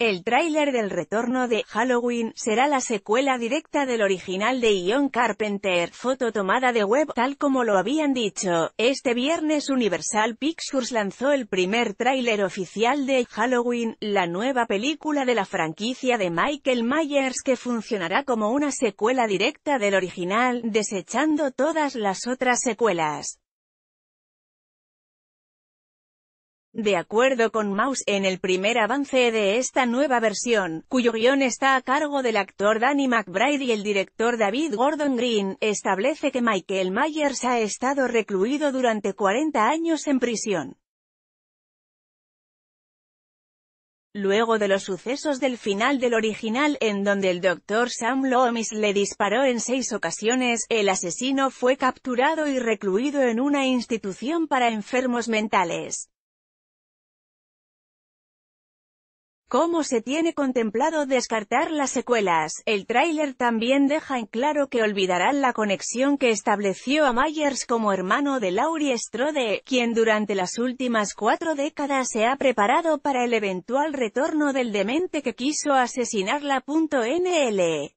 El tráiler del retorno de Halloween será la secuela directa del original de Ion Carpenter, foto tomada de web, tal como lo habían dicho. Este viernes Universal Pictures lanzó el primer tráiler oficial de Halloween, la nueva película de la franquicia de Michael Myers que funcionará como una secuela directa del original, desechando todas las otras secuelas. De acuerdo con Mouse, en el primer avance de esta nueva versión, cuyo guión está a cargo del actor Danny McBride y el director David Gordon Green, establece que Michael Myers ha estado recluido durante 40 años en prisión. Luego de los sucesos del final del original, en donde el doctor Sam Loomis le disparó en seis ocasiones, el asesino fue capturado y recluido en una institución para enfermos mentales. como se tiene contemplado descartar las secuelas, el tráiler también deja en claro que olvidarán la conexión que estableció a Myers como hermano de Laurie Strode, quien durante las últimas cuatro décadas se ha preparado para el eventual retorno del demente que quiso asesinarla. NL